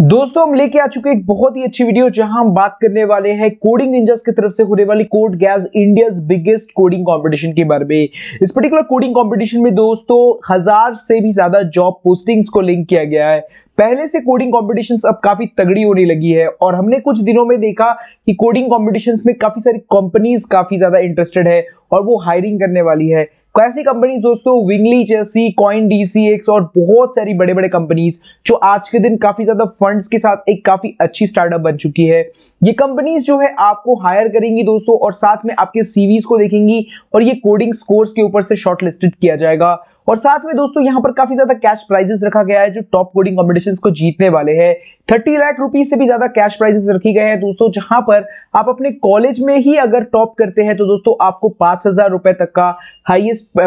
दोस्तों हम लेके आ चुके एक बहुत ही अच्छी वीडियो जहां हम बात करने वाले हैं कोडिंग इंजर्स की तरफ से होने वाली CodeKaze India biggest coding competition के बारे में इस पर्टिकुलर कोडिंग कंपटीशन में दोस्तों हजार से भी ज्यादा जॉब पोस्टिंग्स को लिंक किया गया है पहले से कोडिंग कॉम्पिटिशन अब काफी तगड़ी होने लगी है और हमने कुछ दिनों में देखा कि कोडिंग कॉम्पिटिशन में काफी सारी कंपनीज काफी ज्यादा इंटरेस्टेड है और वो हायरिंग करने वाली है कैसी तो कंपनीज दोस्तों विंगली चेसी कॉइन डीसीएक्स और बहुत सारी बड़े बड़े कंपनीज जो आज के दिन काफी ज्यादा फंड्स के साथ एक काफी अच्छी स्टार्टअप बन चुकी है ये कंपनीज जो है आपको हायर करेंगी दोस्तों और साथ में आपके सीवीज को देखेंगी और ये कोडिंग स्कोर्स के ऊपर से शॉर्टलिस्टेड किया जाएगा और साथ में दोस्तों यहां पर काफी ज्यादा कैश प्राइजेस रखा गया है जो टॉप कोडिंग कॉम्पिटिशन को जीतने वाले हैं थर्टी लाख रुपीज से भी ज्यादा कैश प्राइजेस रखी गए हैं दोस्तों जहां पर आप अपने कॉलेज में ही अगर टॉप करते हैं तो दोस्तों आपको पांच हजार रुपए तक का हाइएस्ट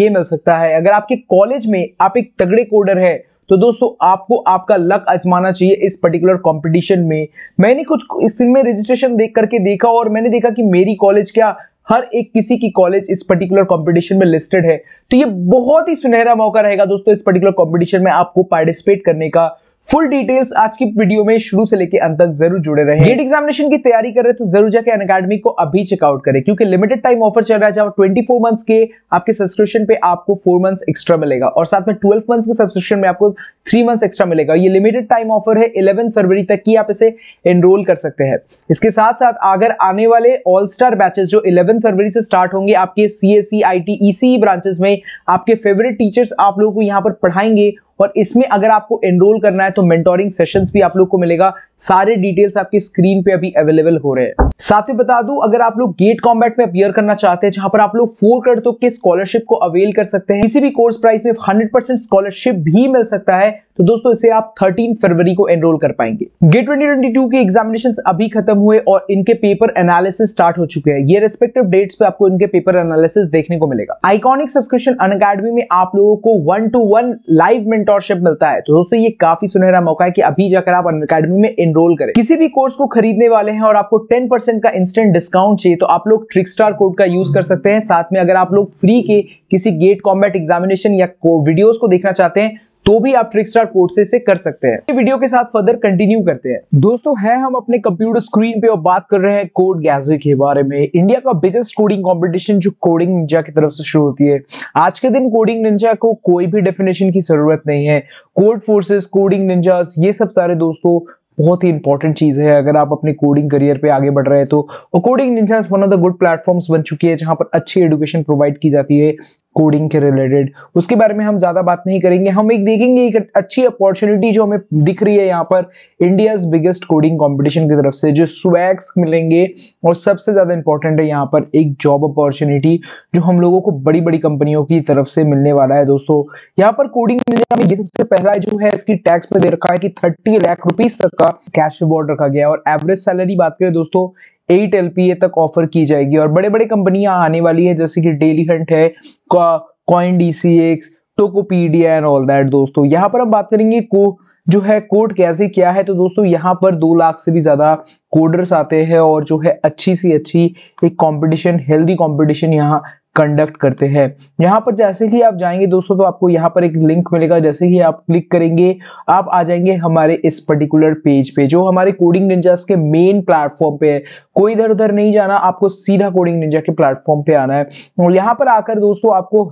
ये मिल सकता है अगर आपके कॉलेज में आप एक तगड़े कोडर है तो दोस्तों आपको आपका लक आजमाना चाहिए इस पर्टिकुलर कंपटीशन में मैंने कुछ इसमें रजिस्ट्रेशन देख करके देखा और मैंने देखा कि मेरी कॉलेज क्या हर एक किसी की कॉलेज इस पर्टिकुलर कंपटीशन में लिस्टेड है तो ये बहुत ही सुनहरा मौका रहेगा दोस्तों इस पर्टिकुलर कंपटीशन में आपको पार्टिसिपेट करने का फुल डिटेल्स आज की वीडियो में शुरू से लेकर अंत तक जरूर जुड़े रहे गेट एग्जामिनेशन की तैयारी कर रहे तो जरूर जाके अन अकेडमी को अभी चेकआउट करें क्योंकि लिमिटेड टाइम ऑफर चल रहा है जहां 24 मंथ्स के आपके सब्सक्रिप्शन पे आपको फोर मंथ्स एक्स्ट्रा मिलेगा और साथ में ट्वेल्व मंथ्स के सब्सक्रिप्शन में आपको थ्री मंथ्स एक्स्ट्रा मिलेगा ये लिमिटेड टाइम ऑफर है इलेवन फरवरी तक की आप इसे एनरोल कर सकते हैं इसके साथ साथ अगर आने वाले ऑल स्टार बैचेस जो इलेवन फरवरी से स्टार्ट होंगे आपके C S C I T E C branches में आपके फेवरेट टीचर्स आप लोगों को यहाँ पर पढ़ाएंगे और इसमें अगर आपको एनरोल करना है तो मेंटोरिंग सेशंस भी आप लोग को मिलेगा सारे डिटेल्स आपकी स्क्रीन पे अभी अवेलेबल हो रहे हैं साथ ही बता दूं अगर आप लोग गेट कॉम्बैट में अपियर करना चाहते हैं जहां पर आप लोग फोर करोड़ तो के स्कॉलरशिप को अवेल कर सकते हैं किसी भी कोर्स प्राइस में हंड्रेड स्कॉलरशिप भी मिल सकता है तो दोस्तों इसे आप 13 फरवरी को एनरोल कर पाएंगे गेट 2022 के एग्जामिनेशन अभी खत्म हुए और इनके पेपर एनालिसिस स्टार्ट हो चुके हैं ये रेस्पेक्टिव डेट्स पे आपको इनके पेपर एनालिसिस देखने को मिलेगा आइकॉनिक सब्सक्रिप्शन अन अकेडमी में आप लोगों को one to one live mentorship मिलता है तो दोस्तों ये काफी सुनहरा मौका है कि अभी जाकर आप अन अकेडमी में एनरोल करें किसी भी कोर्स को खरीदने वाले हैं और आपको टेन का इंस्टेंट डिस्काउंट चाहिए तो आप लोग स्टार कोड का यूज कर सकते हैं साथ में अगर आप लोग फ्री के किसी गेट कॉम्बैट एग्जामिनेशन या वीडियोज को देखना चाहते हैं तो भी आप ट्रिक स्टार कोर्सेज से कर सकते हैं वीडियो के साथ फर्दर कंटिन्यू करते हैं दोस्तों है हम अपने कंप्यूटर स्क्रीन पे और बात कर रहे हैं कोड गैजवे के बारे में इंडिया का बिगेस्ट कोडिंग कॉम्पिटिशन जो कोडिंग निंजा की तरफ से शुरू होती है आज के दिन कोडिंग निंजा को कोई भी डेफिनेशन की जरूरत नहीं है कोड फोर्सेस कोडिंग निंजास ये सब सारे दोस्तों बहुत ही इंपॉर्टेंट चीज़ है अगर आप अपने कोडिंग करियर पे आगे बढ़ रहे हैं तो coding ninja one of the good platforms बन चुकी है जहां पर अच्छी एडुकेशन प्रोवाइड की जाती है कोडिंग के रिलेटेड उसके बारे में हम ज़्यादा बात नहीं करेंगे हम एक देखेंगे एक अच्छी अपॉर्चुनिटी जो हमें दिख रही है यहाँ पर इंडियाज बिगेस्ट कोडिंग कंपटीशन की तरफ से जो स्वैक्स मिलेंगे और सबसे ज़्यादा इंपॉर्टेंट है यहाँ पर एक जॉब अपॉर्चुनिटी जो हम लोगों को बड़ी बड़ी कंपनियों की तरफ से मिलने वाला है दोस्तों यहाँ पर कोडिंग मिलने सबसे पहला जो है इसकी टैक्स में दे रखा है कि थर्टी लाख रुपीज तक का कैश अवॉर्ड रखा गया और एवरेज सैलरी बात करें दोस्तों एट एल तक ऑफर की जाएगी और बड़े बड़े कंपनियां आने वाली है जैसे कि डेली हंट है CoinDCX Tokopedia and all that दोस्तों यहाँ पर हम बात करेंगे को जो है कोड कैसे क्या है तो दोस्तों यहाँ पर दो लाख से भी ज्यादा कोडर्स आते हैं और जो है अच्छी सी अच्छी एक कंपटीशन हेल्दी कंपटीशन यहाँ कंडक्ट करते हैं यहाँ पर जैसे ही आप जाएंगे दोस्तों तो आपको यहाँ पर एक लिंक मिलेगा जैसे ही आप क्लिक करेंगे आप आ जाएंगे हमारे इस पर्टिकुलर पेज पे जो हमारे कोडिंग निंजा के मेन प्लेटफॉर्म पे है कोई इधर उधर नहीं जाना आपको सीधा कोडिंग निंजा के प्लेटफॉर्म पे आना है और यहाँ पर आकर दोस्तों आपको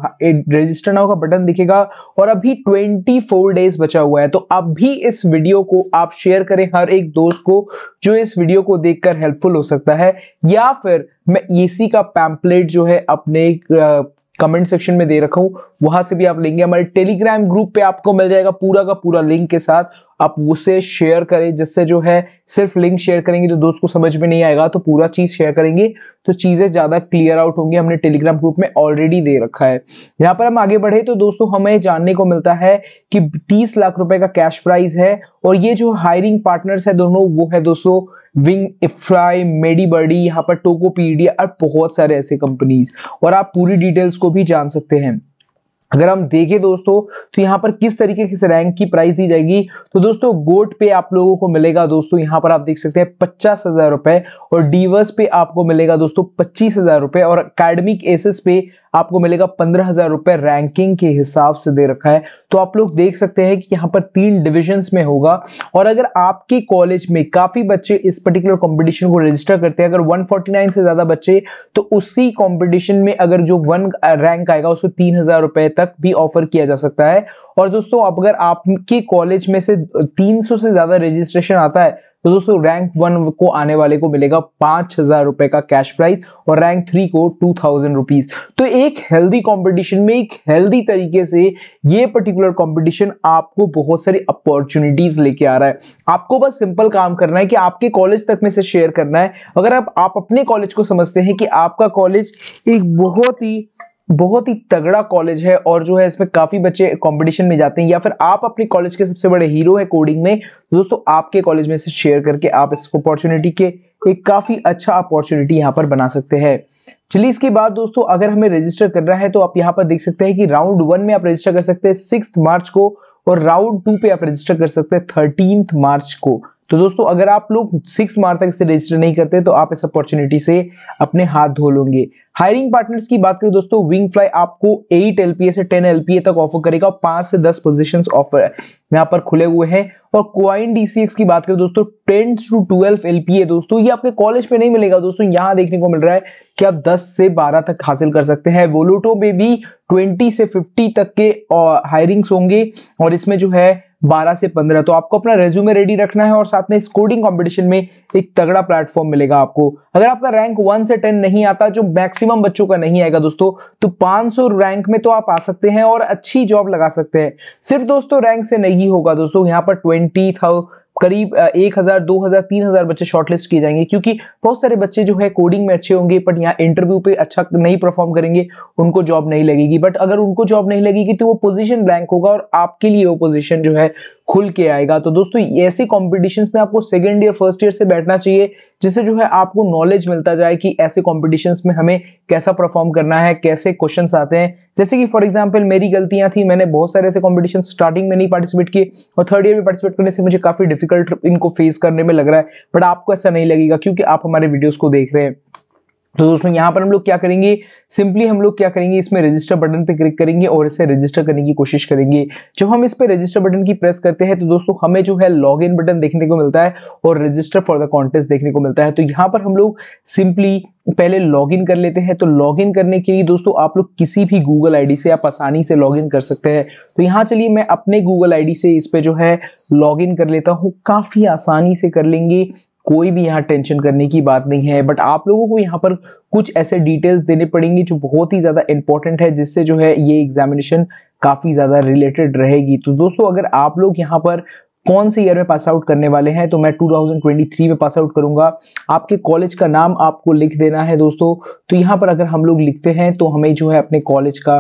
रजिस्टर नाउ का बटन दिखेगा और अभी ट्वेंटी डेज बचा हुआ है तो अभी इस वीडियो को आप शेयर करें हर एक दोस्त को जो इस वीडियो को देखकर हेल्पफुल हो सकता है या फिर मैं ईसी e का पैम्पलेट जो है अपने कमेंट सेक्शन में दे रखा हूँ वहां से भी आप लेंगे हमारे टेलीग्राम ग्रुप पे आपको मिल जाएगा पूरा का पूरा लिंक के साथ आप उसे शेयर करें जिससे जो है सिर्फ लिंक शेयर करेंगे तो दोस्त को समझ में नहीं आएगा तो पूरा चीज शेयर करेंगे तो चीजें ज्यादा क्लियर आउट होंगी हमने टेलीग्राम ग्रुप में ऑलरेडी दे रखा है यहाँ पर हम आगे बढ़े तो दोस्तों हमें जानने को मिलता है कि तीस लाख रुपए का कैश प्राइज है और ये जो हायरिंग पार्टनर्स है दोनों वो है दोस्तों विंग इफ्राई मेडी बर्डी यहाँ पर टोको पीडिया और बहुत सारे ऐसे कंपनीज और आप पूरी डिटेल्स को भी जान सकते हैं अगर हम देखें दोस्तों तो यहाँ पर किस तरीके की रैंक की प्राइस दी जाएगी तो दोस्तों गोट पे आप लोगों को मिलेगा दोस्तों यहाँ पर आप देख सकते हैं पचास हजार रुपए और डीवर्स पे आपको मिलेगा दोस्तों पच्चीस हजार रुपए और अकेडमिक एसेस पे आपको मिलेगा पंद्रह हजार रुपए रैंकिंग के हिसाब से दे रखा है तो आप लोग देख सकते हैं कि यहाँ पर तीन डिविजन में होगा और अगर आपके कॉलेज में काफी बच्चे इस पर्टिकुलर कॉम्पिटिशन को रजिस्टर करते हैं अगर वन से ज्यादा बच्चे तो उसी कॉम्पिटिशन में अगर जो वन रैंक आएगा उसको तीन हजार रुपए तक भी ऑफर किया जा सकता है और दोस्तों अगर आपके कॉलेज में से 300 से ज्यादा रजिस्ट्रेशन आता है तो दोस्तों रैंक वन को आने वाले को मिलेगा पांच हजार रुपए का कैश प्राइस और रैंक थ्री को टू थाउजेंड रुपीज तो एक हेल्दी कंपटीशन में एक हेल्दी तरीके से ये पर्टिकुलर कंपटीशन आपको बहुत सारी अपॉर्चुनिटीज लेके आ रहा है आपको बस सिंपल काम करना है कि आपके कॉलेज तक में से शेयर करना है अगर आप, आप अपने कॉलेज को समझते हैं कि आपका कॉलेज एक बहुत ही बहुत ही तगड़ा कॉलेज है और जो है इसमें काफी बच्चे कंपटीशन में जाते हैं या फिर आप अपने कॉलेज के सबसे बड़े हीरो है कोडिंग में तो दोस्तों आपके कॉलेज में से शेयर करके आप इस अपॉर्चुनिटी के एक काफी अच्छा अपॉर्चुनिटी यहाँ पर बना सकते हैं चलिए इसके बाद दोस्तों अगर हमें रजिस्टर करना है तो आप यहाँ पर देख सकते हैं कि राउंड वन में आप रजिस्टर कर सकते हैं सिक्स मार्च को और राउंड टू पे आप रजिस्टर कर सकते हैं थर्टीन मार्च को तो दोस्तों अगर आप लोग सिक्स मार्च तक से रजिस्टर नहीं करते तो आप इस अपॉर्चुनिटी से अपने हाथ धो लोगे हायरिंग पार्टनर्स की बात करें दोस्तों विंग फ्लाई आपको एट एलपीए से टेन एलपीए तक ऑफर करेगा और पांच से दस पोजीशंस ऑफर यहाँ पर खुले हुए हैं और क्वाइन डीसीएक्स की बात करें दोस्तों टेन टू ट्वेल्व एलपीए दोस्तों ये आपके कॉलेज में नहीं मिलेगा दोस्तों यहाँ देखने को मिल रहा है कि आप दस से बारह तक हासिल कर सकते हैं वोलोटो में भी ट्वेंटी से फिफ्टी तक के हायरिंग्स होंगे और इसमें जो है 12 से 15 तो आपको अपना रेज्यूमे रेडी रखना है और साथ में इस कोडिंग कॉम्पिटिशन में एक तगड़ा प्लेटफॉर्म मिलेगा आपको अगर आपका रैंक 1 से 10 नहीं आता जो मैक्सिमम बच्चों का नहीं आएगा दोस्तों तो 500 रैंक में तो आप आ सकते हैं और अच्छी जॉब लगा सकते हैं सिर्फ दोस्तों रैंक से नहीं होगा दोस्तों यहाँ पर ट्वेंटी करीब एक हज़ार दो हज़ार तीन हज़ार बच्चे शॉर्टलिस्ट किए जाएंगे क्योंकि बहुत सारे बच्चे जो है कोडिंग में अच्छे होंगे बट यहाँ इंटरव्यू पे अच्छा नहीं परफॉर्म करेंगे उनको जॉब नहीं लगेगी बट अगर उनको जॉब नहीं लगेगी तो वो पोजीशन ब्लैंक होगा और आपके लिए वो पोजीशन जो है खुल के आएगा तो दोस्तों ऐसे कॉम्पिटिशन में आपको सेकेंड ईयर फर्स्ट ईयर से बैठना चाहिए जिससे जो है आपको नॉलेज मिलता जाए कि ऐसे कॉम्पिटिशन में हमें कैसा परफॉर्म करना है कैसे क्वेश्चन आते हैं जैसे कि फॉर एग्जाम्पल मेरी गलतियां थी मैंने बहुत सारे ऐसे कॉम्पिटिशन स्टार्टिंग में नहीं पार्टिसिपेट किए और थर्ड ईयर में पार्टिसिपेट करने से मुझे काफी डिफिकल्ट इनको फेस करने में लग रहा है बट आपको ऐसा नहीं लगेगा क्योंकि आप हमारे वीडियोज को देख रहे हैं तो दोस्तों यहाँ पर हम लोग क्या करेंगे सिंपली हम लोग क्या करेंगे इसमें रजिस्टर बटन पे क्लिक करेंगे और इसे रजिस्टर करने की कोशिश करेंगे जब हम इस पर रजिस्टर बटन की प्रेस करते हैं तो दोस्तों हमें जो है लॉग इन बटन देखने को मिलता है और रजिस्टर फॉर द कॉन्टेस्ट देखने को मिलता है तो यहाँ पर हम लोग सिंपली पहले लॉगिन कर लेते हैं तो लॉगिन करने के लिए दोस्तों आप लोग किसी भी गूगल आईडी से आप आसानी से लॉगिन कर सकते हैं तो यहाँ चलिए मैं अपने गूगल आईडी से इस पर जो है लॉगिन कर लेता हूँ काफ़ी आसानी से कर लेंगे कोई भी यहाँ टेंशन करने की बात नहीं है बट आप लोगों को यहाँ पर कुछ ऐसे डिटेल्स देने पड़ेंगे जो बहुत ही ज़्यादा इंपॉर्टेंट है जिससे जो है ये एग्जामिनेशन काफ़ी ज़्यादा रिलेटेड रहेगी तो दोस्तों अगर आप लोग यहाँ पर कौन से ईयर में पास आउट करने वाले हैं तो मैं 2023 में पास आउट करूंगा आपके कॉलेज का नाम आपको लिख देना है दोस्तों तो यहाँ पर अगर हम लोग लिखते हैं तो हमें जो है अपने कॉलेज का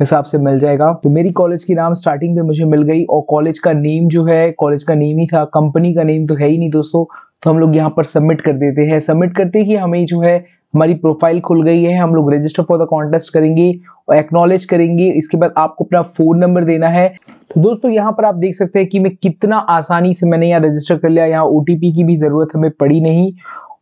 हिसाब से मिल जाएगा तो मेरी कॉलेज की नाम स्टार्टिंग में मुझे मिल गई और कॉलेज का नेम जो है कॉलेज का नेम ही था कंपनी का नेम तो है ही नहीं दोस्तों तो हम लोग यहाँ पर सबमिट कर देते हैं सबमिट करते ही हमें जो है हमारी प्रोफाइल खुल गई है हम लोग रजिस्टर फॉर द कॉन्टेस्ट करेंगे और एक्नॉलेज करेंगे इसके बाद आपको अपना फ़ोन नंबर देना है तो दोस्तों यहाँ पर आप देख सकते हैं कि मैं कितना आसानी से मैंने यहाँ रजिस्टर कर लिया यहाँ ओ की भी ज़रूरत हमें पड़ी नहीं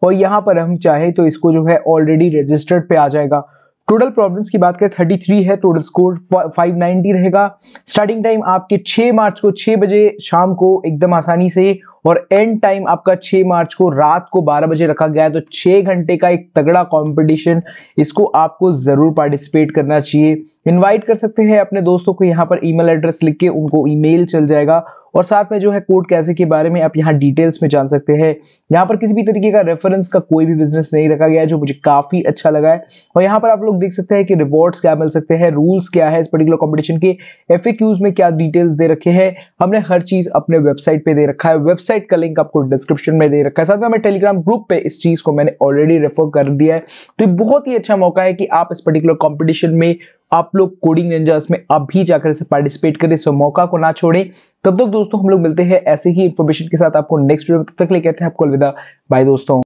और यहाँ पर हम चाहे तो इसको जो है ऑलरेडी रजिस्टर्ड पे आ जाएगा टोटल प्रॉब्लम्स की बात करें 33 है टोटल स्कोर 590 रहेगा स्टार्टिंग टाइम आपके 6 मार्च को 6 बजे शाम को एकदम आसानी से और एंड टाइम आपका 6 मार्च को रात को 12 बजे रखा गया है तो 6 घंटे का एक तगड़ा कंपटीशन इसको आपको ज़रूर पार्टिसिपेट करना चाहिए इनवाइट कर सकते हैं अपने दोस्तों को यहाँ पर ईमेल एड्रेस लिख के उनको ईमेल चल जाएगा और साथ में जो है कोड कैसे के बारे में आप यहाँ डिटेल्स में जान सकते हैं यहाँ पर किसी भी तरीके का रेफरेंस का कोई भी बिजनेस नहीं रखा गया है जो मुझे काफी अच्छा लगा है और यहाँ पर आप लोग देख सकते हैं कि रिवॉर्ड्स क्या मिल सकते हैं रूल्स क्या है इस पर्टिकुलर कॉम्पिटिशन के एफ में क्या डिटेल्स दे रखे हैं हमने हर चीज अपने वेबसाइट पे दे रखा है वेबसाइट का लिंक आपको डिस्क्रिप्शन में दे रखा है साथ में हमें टेलीग्राम ग्रुप पे इस चीज को मैंने ऑलरेडी रेफर कर दिया है तो बहुत ही अच्छा मौका है कि आप इस पर्टिकुलर कॉम्पिटिशन में आप लोग कोडिंग रेंजर्स में अभी जाकर इसे पार्टिसिपेट करें सो मौका को ना छोड़ें तब तक दोस्तों हम लोग मिलते हैं ऐसे ही इन्फॉर्मेशन के साथ आपको नेक्स्ट वीडियो तक ले कहते हैं आपको अलविदा बाय दोस्तों